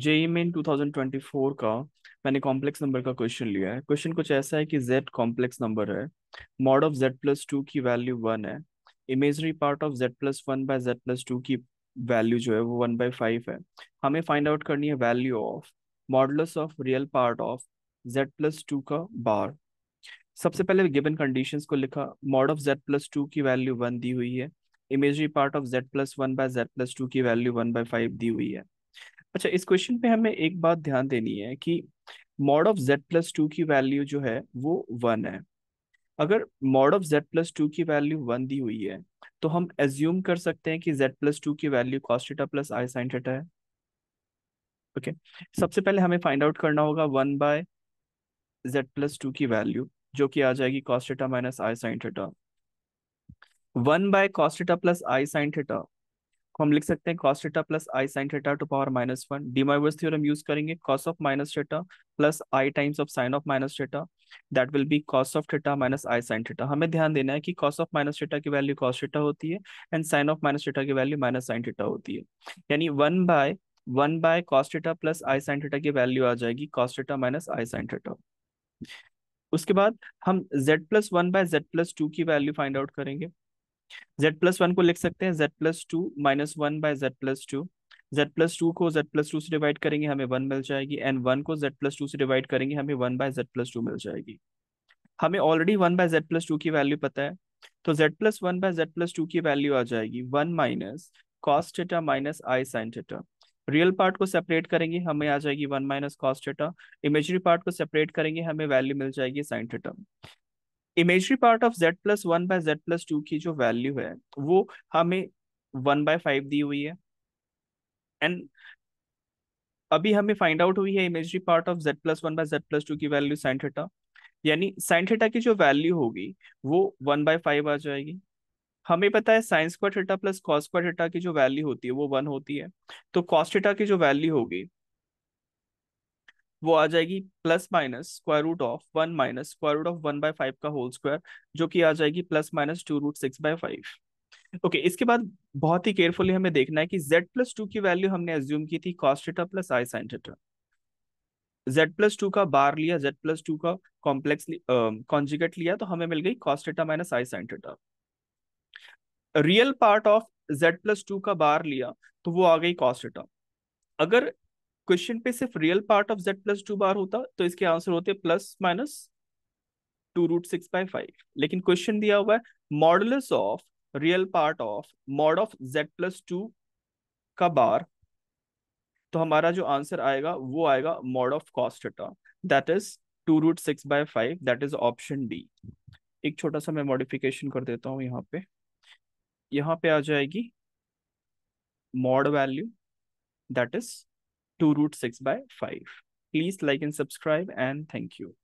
JEE main 2024 का मैंने complex number का क्वेश्चन लिया है क्वेश्चन कुछ ऐसा है कि जेड कॉम्प्लेक्स नंबर है mod of Z plus two की वैल्यू वन है imagery part of Z plus one by Z plus two की वैल्यू जो है वो वन बाई फाइव है हमें फाइंड आउट करनी है value of modulus of real part of Z plus two का बार सबसे पहले गिवन कंडीशन को लिखा mod of Z plus two की वैल्यू वन दी हुई है imagery part of Z plus one by Z plus two की वैल्यू वन बाई फाइव दी हुई है अच्छा इस क्वेश्चन पे हमें एक बात ध्यान देनी है कि mod of Z plus two की वैल्यू जो है वो वन है अगर mod of Z plus two की वैल्यू वन दी हुई है तो हम एज्यूम कर सकते हैं कि जेड प्लस टू की value cos theta plus I sine theta है ओके okay. सबसे पहले हमें फाइंड आउट करना होगा one by Z plus two की वैल्यू जो कि आ जाएगी cos theta minus I sine theta one by cos theta plus I sine theta हम लिख सकते हैं cos theta plus I sin theta to power minus one de Moivre's theorem use करेंगे cos of minus theta plus I times of sin of minus theta that will be cos of theta minus I sin theta हमें ध्यान देना है कि cos of minus theta की value cos theta होती है and sin of minus theta की value minus sin theta होती है यानी one by one by cos theta plus I sin theta की वैल्यू आ जाएगी cos theta minus I sin theta उसके बाद हम z plus one by Z plus two की वैल्यू फाइंड आउट करेंगे जेड प्लस वन को लिख सकते हैं Z plus two minus one by Z plus two Z plus two को जेड प्लस टू से डिवाइड करेंगे हमें वन मिल जाएगी एंड वन को जेड प्लस टू से डिवाइड करेंगे हमें one by Z plus two मिल जाएगी हमें already one by Z plus two की वैल्यू पता है तो Z plus one by Z plus two की वैल्यू आ जाएगी one minus cos theta minus I sine theta real part को सेपरेट करेंगे हमें आ जाएगी one minus cos theta imagery part को सेपरेट करेंगे हमें वैल्यू मिल जाएगी sign theta imagery part of Z plus one by Z plus two की जो वैल्यू है वो हमें वन बाय फाइव दी हुई है एंड अभी हमें फाइंड आउट हुई है imagery part of Z plus one by Z plus two की वैल्यू साइन थीटा यानी साइन थीटा की जो वैल्यू होगी वो वन बाय फाइव आ जाएगी हमें पता है sine square theta plus cos square theta की जो वैल्यू होती है वो वन होती है तो कॉस थीटा की जो वैल्यू होगी वो आ जाएगी plus minus square root of one minus square root of one by five का होल स्क्वायर जो कि आ जाएगी plus minus two root six by five okay इसके बाद बहुत ही केयरफुली हमें देखना है कि जेड प्लस टू की वैल्यू हमने एज्यूम की थी cos theta plus I sine theta Z plus two का बार लिया जेड प्लस टू का कॉम्प्लेक्स कॉन्जिगेट लिया तो हमें मिल गई cos theta minus I sine theta real part of Z plus two का बार लिया तो वो आ गई कॉस्ट थीटा अगर क्वेश्चन पे सिर्फ real part of Z plus two bar होता तो इसके आंसर होते plus minus two root six by five लेकिन क्वेश्चन दिया हुआ है modulus of real part of mod of Z plus two का बार तो हमारा जो आंसर आएगा वो आएगा mod of cos theta that is two root six by five that is option D एक छोटा सा मैं मॉडिफिकेशन कर देता हूँ यहाँ पे यहाँ पे आ जाएगी mod value that is 2 root 6 by 5. Please like and subscribe and thank you.